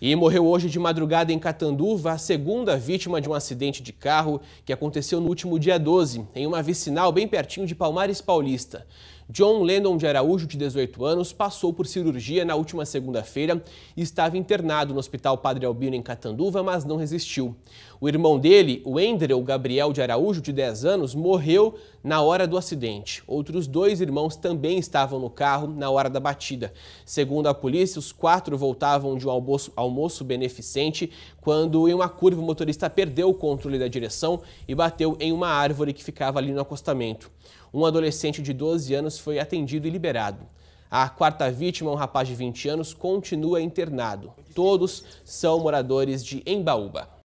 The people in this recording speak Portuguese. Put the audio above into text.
E morreu hoje de madrugada em Catanduva a segunda vítima de um acidente de carro que aconteceu no último dia 12, em uma vicinal bem pertinho de Palmares Paulista. John Lennon de Araújo, de 18 anos, passou por cirurgia na última segunda-feira e estava internado no Hospital Padre Albino em Catanduva, mas não resistiu. O irmão dele, o Endrel Gabriel de Araújo, de 10 anos, morreu na hora do acidente. Outros dois irmãos também estavam no carro na hora da batida. Segundo a polícia, os quatro voltavam de um almoço, almoço beneficente quando, em uma curva, o motorista perdeu o controle da direção e bateu em uma árvore que ficava ali no acostamento. Um adolescente de 12 anos foi atendido e liberado. A quarta vítima, um rapaz de 20 anos, continua internado. Todos são moradores de Embaúba.